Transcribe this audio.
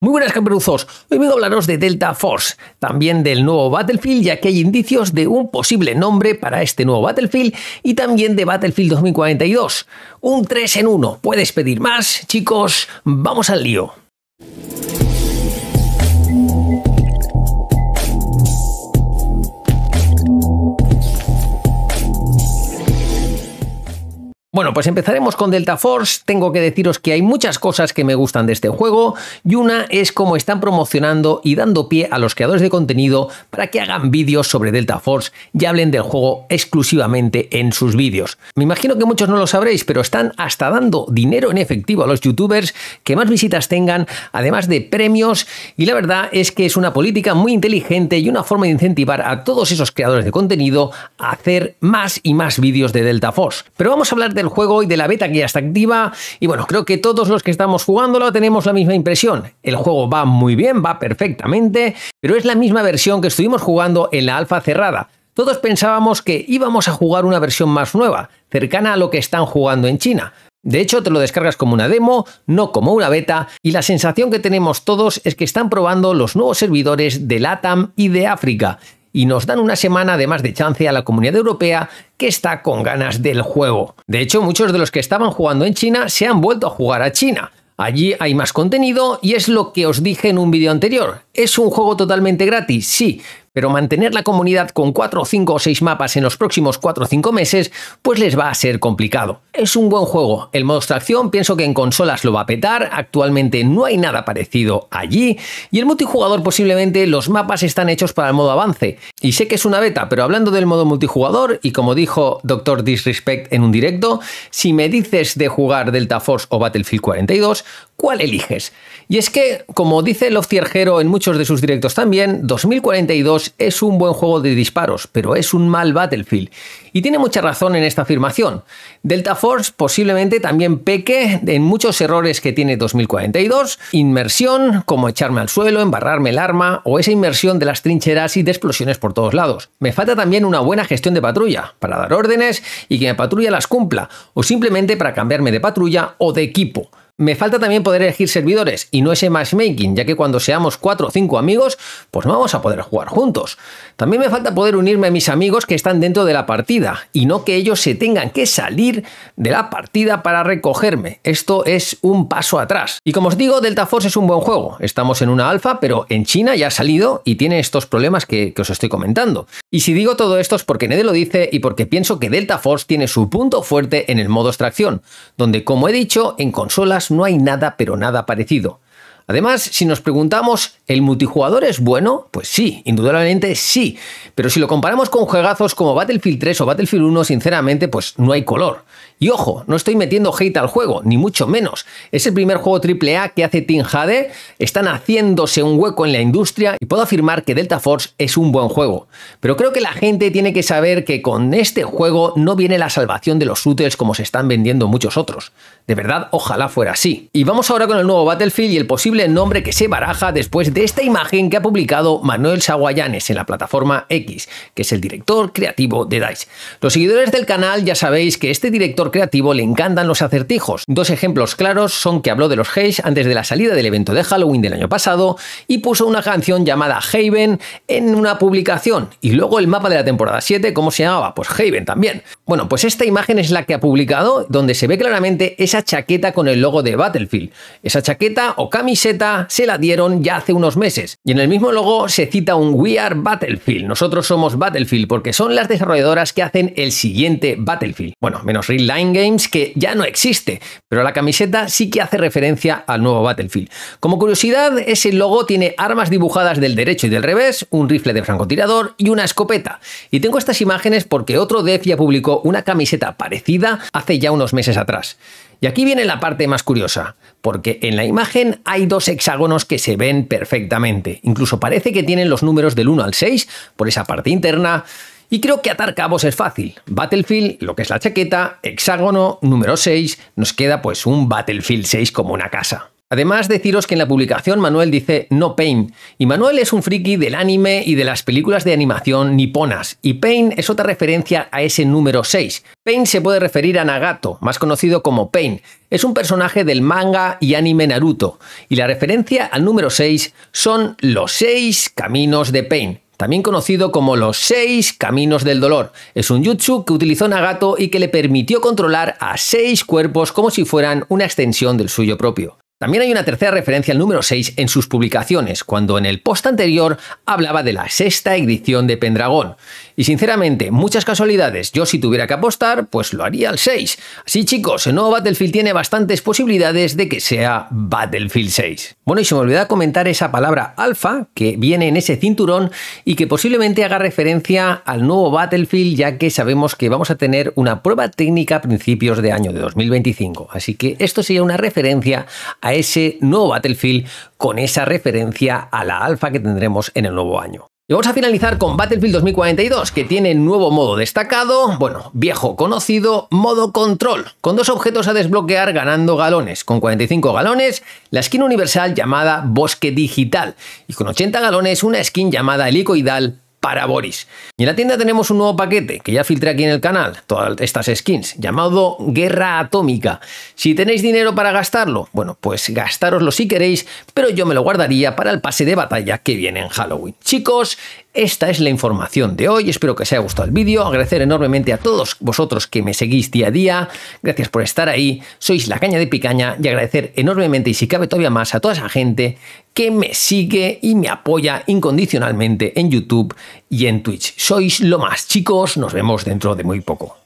Muy buenas camperuzos, hoy vengo a hablaros de Delta Force, también del nuevo Battlefield ya que hay indicios de un posible nombre para este nuevo Battlefield y también de Battlefield 2042. Un 3 en 1, puedes pedir más, chicos, vamos al lío. Bueno, pues empezaremos con Delta Force. Tengo que deciros que hay muchas cosas que me gustan de este juego y una es cómo están promocionando y dando pie a los creadores de contenido para que hagan vídeos sobre Delta Force y hablen del juego exclusivamente en sus vídeos. Me imagino que muchos no lo sabréis, pero están hasta dando dinero en efectivo a los youtubers que más visitas tengan, además de premios y la verdad es que es una política muy inteligente y una forma de incentivar a todos esos creadores de contenido a hacer más y más vídeos de Delta Force. Pero vamos a hablar del juego y de la beta que ya está activa. Y bueno, creo que todos los que estamos jugándolo tenemos la misma impresión. El juego va muy bien, va perfectamente, pero es la misma versión que estuvimos jugando en la alfa cerrada. Todos pensábamos que íbamos a jugar una versión más nueva, cercana a lo que están jugando en China. De hecho, te lo descargas como una demo, no como una beta, y la sensación que tenemos todos es que están probando los nuevos servidores de LATAM y de África y nos dan una semana además de chance a la comunidad europea que está con ganas del juego. De hecho, muchos de los que estaban jugando en China se han vuelto a jugar a China. Allí hay más contenido y es lo que os dije en un vídeo anterior. Es un juego totalmente gratis, sí, pero mantener la comunidad con 4, 5 o 6 mapas en los próximos 4 o 5 meses, pues les va a ser complicado. Es un buen juego, el modo extracción pienso que en consolas lo va a petar, actualmente no hay nada parecido allí, y el multijugador posiblemente los mapas están hechos para el modo avance. Y sé que es una beta, pero hablando del modo multijugador, y como dijo Dr. Disrespect en un directo, si me dices de jugar Delta Force o Battlefield 42, ¿cuál eliges? Y es que, como dice Tierjero en muchos de sus directos también, 2042 es un buen juego de disparos, pero es un mal Battlefield. Y tiene mucha razón en esta afirmación. Delta Force posiblemente también peque en muchos errores que tiene 2042, inmersión, como echarme al suelo, embarrarme el arma, o esa inmersión de las trincheras y de explosiones por todos lados. Me falta también una buena gestión de patrulla, para dar órdenes y que mi patrulla las cumpla, o simplemente para cambiarme de patrulla o de equipo. Me falta también poder elegir servidores y no ese matchmaking, ya que cuando seamos 4 o 5 amigos, pues no vamos a poder jugar juntos. También me falta poder unirme a mis amigos que están dentro de la partida y no que ellos se tengan que salir de la partida para recogerme. Esto es un paso atrás. Y como os digo, Delta Force es un buen juego. Estamos en una alfa, pero en China ya ha salido y tiene estos problemas que, os estoy comentando. Y si digo todo esto es porque Nede lo dice y porque pienso que Delta Force tiene su punto fuerte en el modo extracción, donde como he dicho, en consolas no hay nada, pero nada parecido. Además, si nos preguntamos, ¿el multijugador es bueno? Pues sí, indudablemente sí. Pero si lo comparamos con juegazos como Battlefield 3 o Battlefield 1, sinceramente, pues no hay color. Y ojo, no estoy metiendo hate al juego, ni mucho menos. Es el primer juego AAA que hace Team Jade, están haciéndose un hueco en la industria y puedo afirmar que Delta Force es un buen juego. Pero creo que la gente tiene que saber que con este juego no viene la salvación de los útiles como se están vendiendo muchos otros. De verdad, ojalá fuera así. Y vamos ahora con el nuevo Battlefield y el posible nombre que se baraja después de esta imagen que ha publicado Manuel Saguayanes en la plataforma X, que es el director creativo de DICE. Los seguidores del canal ya sabéis que a este director creativo le encantan los acertijos. Dos ejemplos claros son que habló de los Haze antes de la salida del evento de Halloween del año pasado y puso una canción llamada Haven en una publicación. Y luego el mapa de la temporada 7, ¿cómo se llamaba? Pues Haven también. Bueno, pues esta imagen es la que ha publicado, donde se ve claramente esa chaqueta con el logo de Battlefield. Esa chaqueta o camiseta se la dieron ya hace unos meses. Y en el mismo logo se cita un We Are Battlefield. Nosotros somos Battlefield porque son las desarrolladoras que hacen el siguiente Battlefield. Bueno, menos Real Line Games que ya no existe, pero la camiseta sí que hace referencia al nuevo Battlefield. Como curiosidad, ese logo tiene armas dibujadas del derecho y del revés, un rifle de francotirador y una escopeta. Y tengo estas imágenes porque otro dev ya publicó una camiseta parecida hace ya unos meses atrás. Y aquí viene la parte más curiosa, porque en la imagen hay dos hexágonos que se ven perfectamente. Incluso parece que tienen los números del 1 al 6 por esa parte interna. Y creo que atar cabos es fácil. Battlefield, lo que es la chaqueta, hexágono, número 6, nos queda pues un Battlefield 6 como una casa. Además, deciros que en la publicación Manuel dice no Pain, y Manuel es un friki del anime y de las películas de animación niponas, y Pain es otra referencia a ese número 6. Pain se puede referir a Nagato, más conocido como Pain, es un personaje del manga y anime Naruto, y la referencia al número 6 son los 6 caminos de Pain, también conocido como los seis caminos del dolor. Es un jutsu que utilizó Nagato y que le permitió controlar a seis cuerpos como si fueran una extensión del suyo propio. También hay una tercera referencia al número 6 en sus publicaciones, cuando en el post anterior hablaba de la sexta edición de Pendragón. Y sinceramente, muchas casualidades, yo si tuviera que apostar, pues lo haría al 6. Así chicos, el nuevo Battlefield tiene bastantes posibilidades de que sea Battlefield 6. Bueno, y se me olvida comentar esa palabra alfa que viene en ese cinturón y que posiblemente haga referencia al nuevo Battlefield, ya que sabemos que vamos a tener una prueba técnica a principios de año de 2025. Así que esto sería una referencia a ese nuevo Battlefield con esa referencia a la alfa que tendremos en el nuevo año. Y vamos a finalizar con Battlefield 2042, que tiene nuevo modo destacado, bueno, viejo conocido, modo control, con dos objetos a desbloquear ganando galones, con 45 galones, la skin universal llamada Bosque Digital, y con 80 galones una skin llamada Helicoidal para Boris. Y en la tienda tenemos un nuevo paquete que ya filtré aquí en el canal, todas estas skins, llamado Guerra Atómica. Si tenéis dinero para gastarlo, bueno, pues gastároslo si queréis, pero yo me lo guardaría para el pase de batalla que viene en Halloween. Chicos, esta es la información de hoy, espero que os haya gustado el vídeo, agradecer enormemente a todos vosotros que me seguís día a día, gracias por estar ahí, sois la caña de picaña y agradecer enormemente y si cabe todavía más a toda esa gente que me sigue y me apoya incondicionalmente en YouTube y en Twitch. Sois lo más chicos, nos vemos dentro de muy poco.